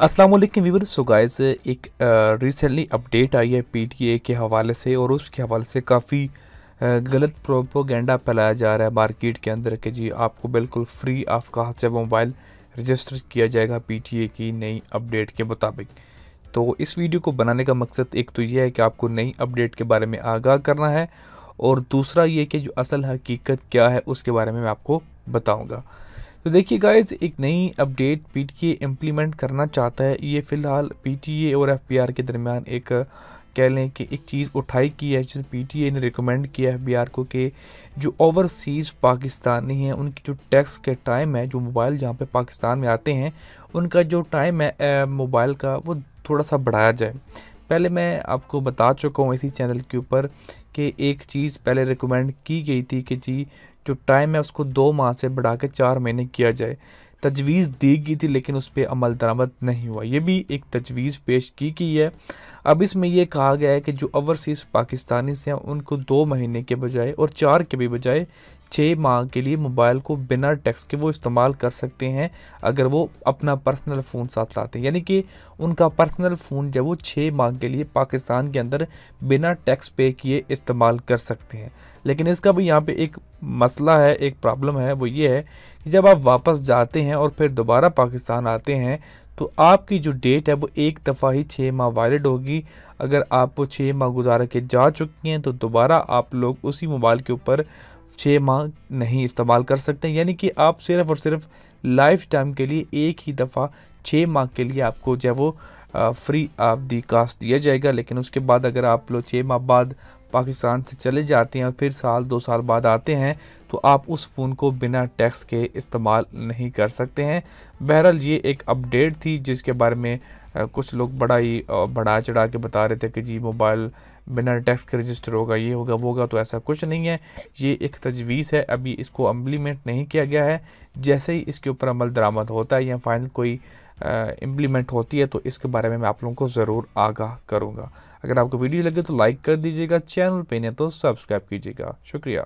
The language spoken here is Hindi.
अस्सलाम वालेकुम व्यूवर सो गाइस एक रिसेंटली अपडेट आई है पीटीए के हवाले से और उसके हवाले से काफ़ी गलत प्रोपोगेंडा फैलाया जा रहा है मार्केट के अंदर कि जी आपको बिल्कुल फ्री ऑफ कास्ट से मोबाइल रजिस्टर किया जाएगा पीटीए की नई अपडेट के मुताबिक तो इस वीडियो को बनाने का मकसद एक तो यह है कि आपको नई अपडेट के बारे में आगाह करना है और दूसरा ये कि जो असल हकीकत क्या है उसके बारे में मैं आपको बताऊँगा तो देखिए गाइज एक नई update P T A implement करना चाहता है ये फ़िलहाल पी टी ए और एफ बी आर के दरमियान एक कह लें कि एक चीज़ उठाई की है जिसमें पी टी ए ने रिकमेंड किया एफ बी आर को कि जो ओवरसीज़ पाकिस्तानी हैं उनकी जो टैक्स के टाइम है जो मोबाइल जहाँ पे पाकिस्तान में आते हैं उनका जो टाइम है मोबाइल का वो थोड़ा सा बढ़ाया जाए पहले मैं आपको बता चुका हूँ इसी चैनल के ऊपर कि एक चीज़ पहले रिकमेंड की गई थी कि जी जो टाइम है उसको दो माह से बढ़ा के चार महीने किया जाए तजवीज़ दी गई थी लेकिन उस पर अमल दरामद नहीं हुआ ये भी एक तजवीज़ पेश की गई है अब इसमें यह कहा गया है कि जो ओवरसीज़ पाकिस्तानी से हैं उनको दो महीने के बजाय और चार के भी बजाय छः माह के लिए मोबाइल को बिना टैक्स के वो इस्तेमाल कर सकते हैं अगर वो अपना पर्सनल फ़ोन साथ लाते हैं यानी कि उनका पर्सनल फ़ोन जब वो छः माह के लिए पाकिस्तान के अंदर बिना टैक्स पे किए इस्तेमाल कर सकते हैं लेकिन इसका भी यहाँ पे एक मसला है एक प्रॉब्लम है वो ये है कि जब आप वापस जाते हैं और फिर दोबारा पाकिस्तान आते हैं तो आपकी जो डेट है वो एक दफ़ा ही छः माह वैलिड होगी अगर आप वो छः माह गुजारा के जा चुके हैं तो दोबारा आप लोग उसी मोबाइल के ऊपर छः माह नहीं इस्तेमाल कर सकते यानी कि आप सिर्फ और सिर्फ लाइफ टाइम के लिए एक ही दफ़ा छः माह के लिए आपको जो है वो फ्री ऑफ दी कास्ट दिया जाएगा लेकिन उसके बाद अगर आप लोग छः माह बाद पाकिस्तान से चले जाते हैं और फिर साल दो साल बाद आते हैं तो आप उस फ़ोन को बिना टैक्स के इस्तेमाल नहीं कर सकते हैं बहरहाल ये एक अपडेट थी जिसके बारे में कुछ लोग बड़ा ही बढ़ा चढ़ा के बता रहे थे कि जी मोबाइल बिना टैक्स के रजिस्टर होगा ये होगा वो होगा तो ऐसा कुछ नहीं है ये एक तजवीज़ है अभी इसको अम्प्लीमेंट नहीं किया गया है जैसे ही इसके ऊपर अमल दरामद होता है या फाइनल कोई इम्प्लीमेंट होती है तो इसके बारे में मैं आप लोगों को ज़रूर आगाह करूँगा अगर आपको वीडियो लगे तो लाइक कर दीजिएगा चैनल पर नहीं तो सब्सक्राइब कीजिएगा शुक्रिया